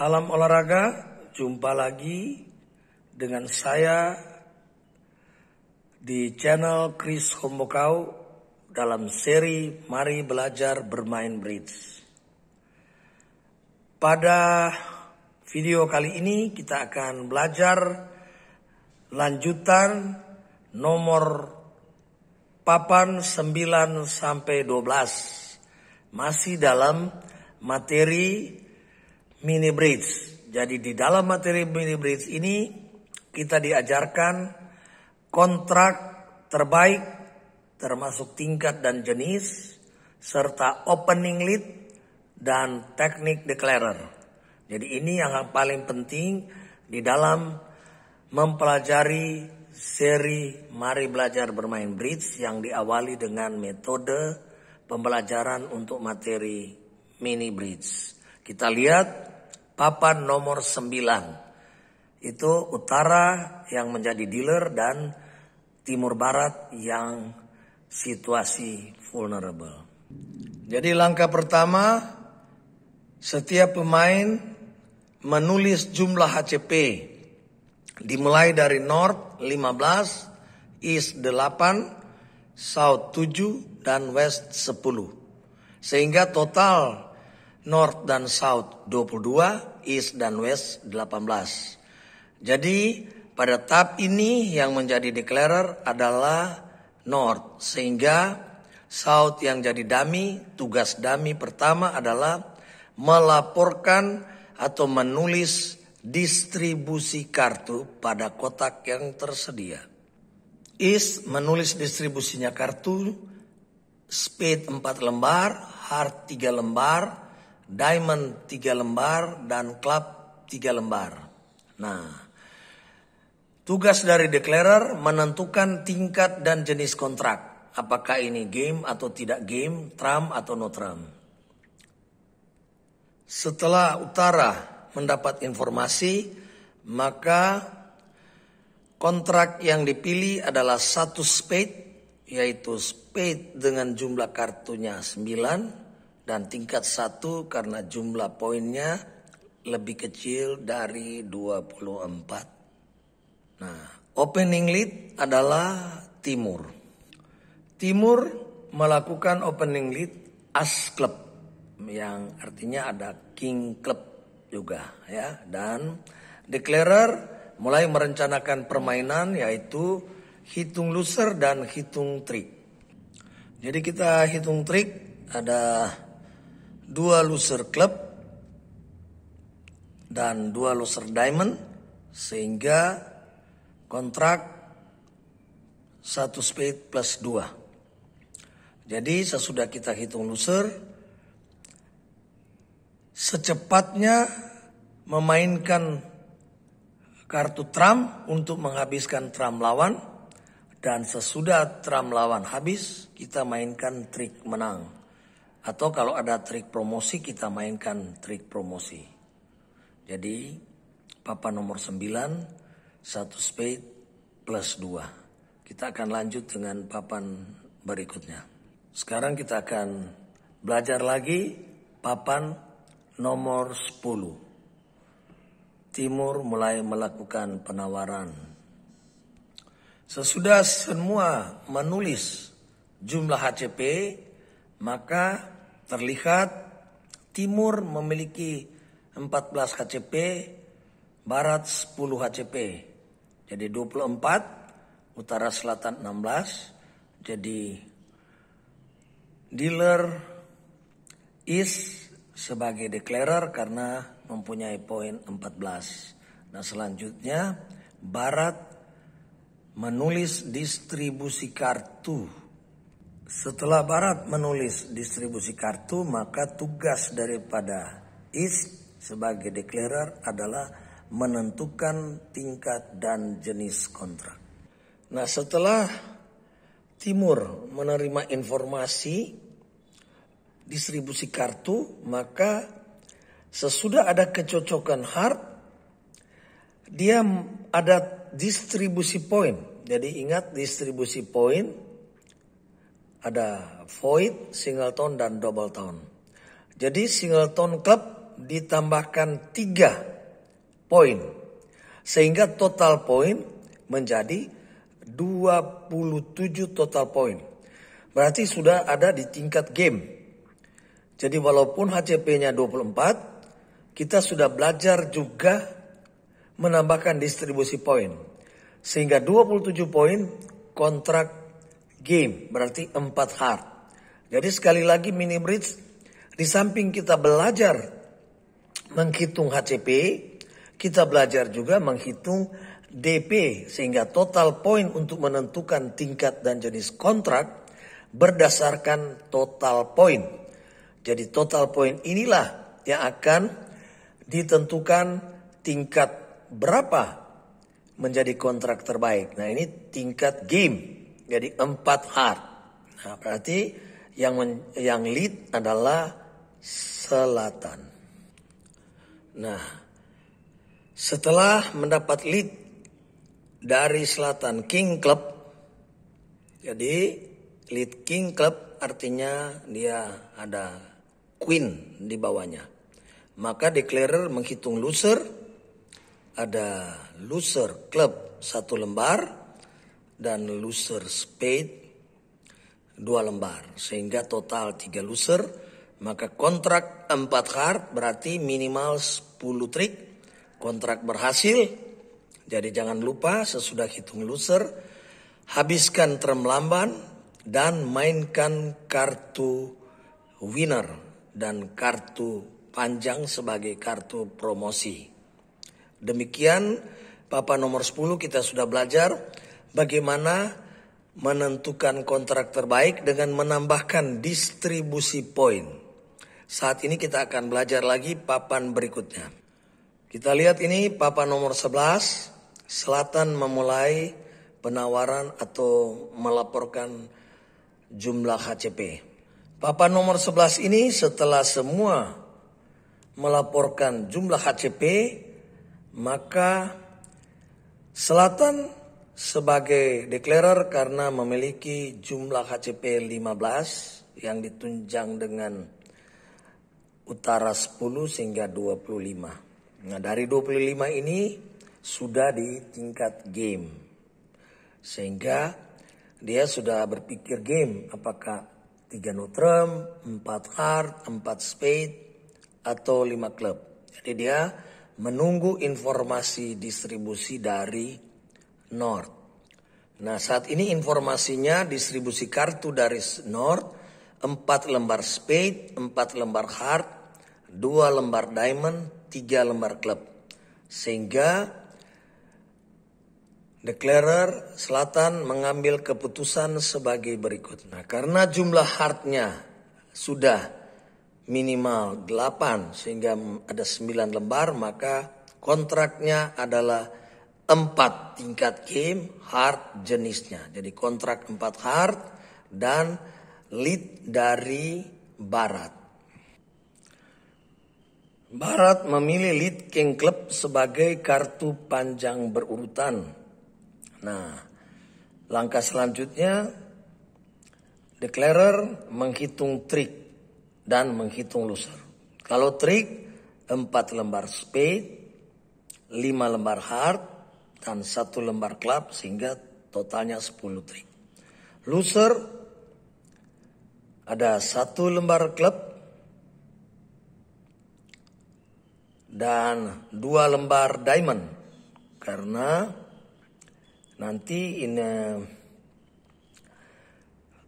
Salam olahraga, jumpa lagi dengan saya di channel Chris Hombokau dalam seri Mari Belajar Bermain Bridge. Pada video kali ini kita akan belajar lanjutan nomor papan 9 sampai 12 masih dalam materi mini bridge. Jadi di dalam materi mini bridge ini kita diajarkan kontrak terbaik termasuk tingkat dan jenis serta opening lead dan teknik declarer. Jadi ini yang paling penting di dalam mempelajari seri Mari Belajar Bermain Bridge yang diawali dengan metode pembelajaran untuk materi mini bridge. Kita lihat papan nomor 9. Itu utara yang menjadi dealer dan timur barat yang situasi vulnerable. Jadi langkah pertama setiap pemain menulis jumlah HCP dimulai dari north 15, east 8, south 7 dan west 10. Sehingga total North dan South 22, East dan West 18. Jadi pada tahap ini yang menjadi declarer adalah North sehingga South yang jadi dami, tugas dami pertama adalah melaporkan atau menulis distribusi kartu pada kotak yang tersedia. East menulis distribusinya kartu, spade 4 lembar, hard 3 lembar, diamond 3 lembar dan club 3 lembar. Nah, tugas dari declarer menentukan tingkat dan jenis kontrak. Apakah ini game atau tidak game, trump atau no trump. Setelah utara mendapat informasi, maka kontrak yang dipilih adalah satu spade, yaitu spade dengan jumlah kartunya 9, dan tingkat satu karena jumlah poinnya lebih kecil dari 24. Nah, opening lead adalah Timur. Timur melakukan opening lead As Club yang artinya ada King Club juga ya dan declarer mulai merencanakan permainan yaitu hitung loser dan hitung trik. Jadi kita hitung trik ada dua loser club dan dua loser diamond sehingga kontrak satu spade plus dua. Jadi sesudah kita hitung loser secepatnya memainkan kartu trump untuk menghabiskan trump lawan dan sesudah trump lawan habis kita mainkan trik menang. Atau kalau ada trik promosi kita mainkan trik promosi. Jadi papan nomor 9 satu spade plus 2. Kita akan lanjut dengan papan berikutnya. Sekarang kita akan belajar lagi papan nomor 10. Timur mulai melakukan penawaran. Sesudah semua menulis jumlah HCP, maka terlihat timur memiliki 14 HCP, barat 10 HCP. Jadi 24, utara selatan 16. Jadi dealer is sebagai declarer karena mempunyai poin 14. Nah selanjutnya barat menulis distribusi kartu setelah Barat menulis distribusi kartu, maka tugas daripada IS sebagai declarer adalah menentukan tingkat dan jenis kontrak. Nah, setelah Timur menerima informasi distribusi kartu, maka sesudah ada kecocokan hard, dia ada distribusi poin. Jadi ingat distribusi poin ada void, single tone dan double tone. Jadi single tone club ditambahkan tiga poin. Sehingga total poin menjadi 27 total poin. Berarti sudah ada di tingkat game. Jadi walaupun HCP-nya 24, kita sudah belajar juga menambahkan distribusi poin. Sehingga 27 poin kontrak game, berarti empat heart. Jadi sekali lagi mini bridge, di samping kita belajar menghitung HCP, kita belajar juga menghitung DP sehingga total poin untuk menentukan tingkat dan jenis kontrak berdasarkan total poin. Jadi total poin inilah yang akan ditentukan tingkat berapa menjadi kontrak terbaik. Nah, ini tingkat game. Jadi empat hard. Nah, berarti yang men, yang lead adalah selatan. Nah, setelah mendapat lead dari selatan King Club, jadi lead King Club artinya dia ada Queen di bawahnya. Maka declarer menghitung loser, ada loser club satu lembar, dan loser spade dua lembar sehingga total tiga loser maka kontrak empat card berarti minimal 10 trik kontrak berhasil jadi jangan lupa sesudah hitung loser habiskan term lamban dan mainkan kartu winner dan kartu panjang sebagai kartu promosi. Demikian papa nomor 10 kita sudah belajar bagaimana menentukan kontrak terbaik dengan menambahkan distribusi poin. Saat ini kita akan belajar lagi papan berikutnya. Kita lihat ini papan nomor 11, Selatan memulai penawaran atau melaporkan jumlah HCP. Papan nomor 11 ini setelah semua melaporkan jumlah HCP, maka Selatan sebagai deklarer karena memiliki jumlah HCP 15 yang ditunjang dengan utara 10 sehingga 25. Nah, dari 25 ini sudah di tingkat game. Sehingga dia sudah berpikir game apakah 3 nutrem, 4 hard, 4 spade atau 5 klub. Jadi dia menunggu informasi distribusi dari North. Nah saat ini informasinya distribusi kartu dari North 4 lembar spade, 4 lembar heart, 2 lembar diamond, 3 lembar Club. Sehingga Declarer Selatan mengambil keputusan sebagai berikut. Nah, karena jumlah heartnya sudah minimal 8 sehingga ada 9 lembar, maka kontraknya adalah empat tingkat game hard jenisnya. Jadi kontrak empat hard dan lead dari barat. Barat memilih lead King Club sebagai kartu panjang berurutan. Nah, langkah selanjutnya declarer menghitung trik dan menghitung loser. Kalau trik empat lembar spade, lima lembar hard dan satu lembar klub sehingga totalnya 10 trik. Loser ada satu lembar klub dan dua lembar diamond karena nanti ini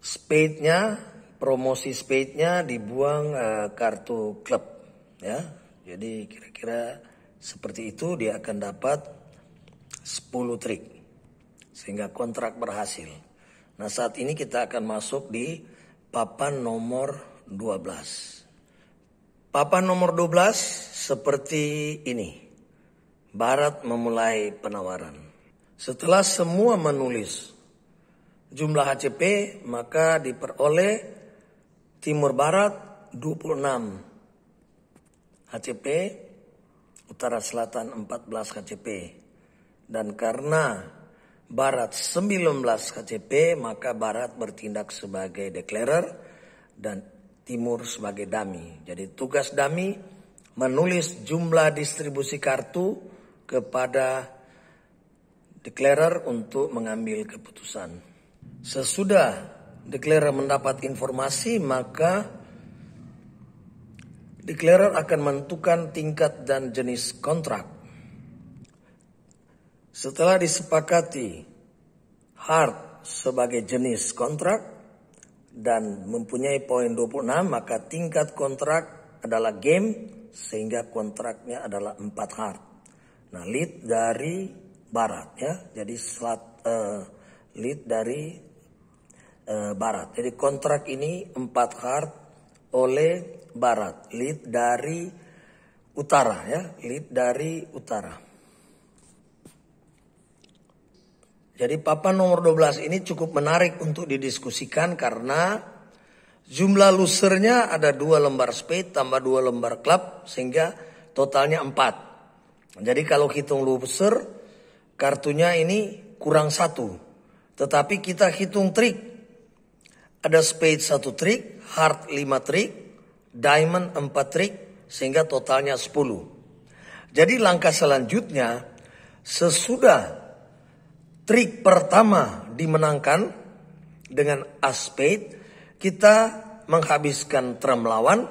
spade-nya promosi spade-nya dibuang uh, kartu klub ya. Jadi kira-kira seperti itu dia akan dapat 10 trik sehingga kontrak berhasil. Nah, saat ini kita akan masuk di papan nomor 12. Papan nomor 12 seperti ini. Barat memulai penawaran. Setelah semua menulis jumlah HCP, maka diperoleh Timur Barat 26 HCP, Utara Selatan 14 HCP, dan karena Barat 19 KCP, maka Barat bertindak sebagai declarer dan Timur sebagai dami. Jadi tugas dami menulis jumlah distribusi kartu kepada declarer untuk mengambil keputusan. Sesudah declarer mendapat informasi, maka declarer akan menentukan tingkat dan jenis kontrak setelah disepakati hard sebagai jenis kontrak dan mempunyai poin 26 maka tingkat kontrak adalah game sehingga kontraknya adalah 4 hard. Nah, lead dari barat ya. Jadi slot uh, lead dari uh, barat. Jadi kontrak ini 4 hard oleh barat, lead dari utara ya, lead dari utara. Jadi papan nomor 12 ini cukup menarik untuk didiskusikan karena jumlah lusernya ada dua lembar spade tambah dua lembar club sehingga totalnya 4. Jadi kalau hitung loser kartunya ini kurang satu. Tetapi kita hitung trik. Ada spade satu trik, heart 5 trik, diamond 4 trik sehingga totalnya 10. Jadi langkah selanjutnya sesudah trik pertama dimenangkan dengan aspek kita menghabiskan trump lawan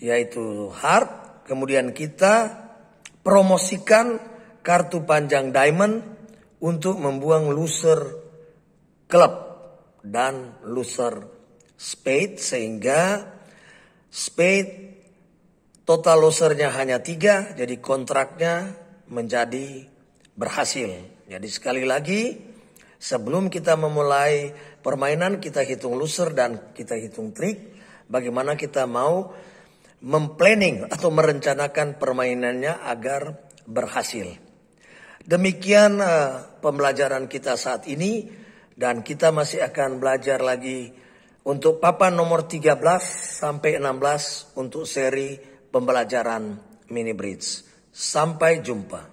yaitu hard, kemudian kita promosikan kartu panjang diamond untuk membuang loser club dan loser spade sehingga spade total losernya hanya tiga jadi kontraknya menjadi berhasil jadi sekali lagi sebelum kita memulai permainan kita hitung loser dan kita hitung trik. Bagaimana kita mau memplanning atau merencanakan permainannya agar berhasil. Demikian uh, pembelajaran kita saat ini dan kita masih akan belajar lagi untuk papan nomor 13 sampai 16 untuk seri pembelajaran mini bridge. Sampai jumpa.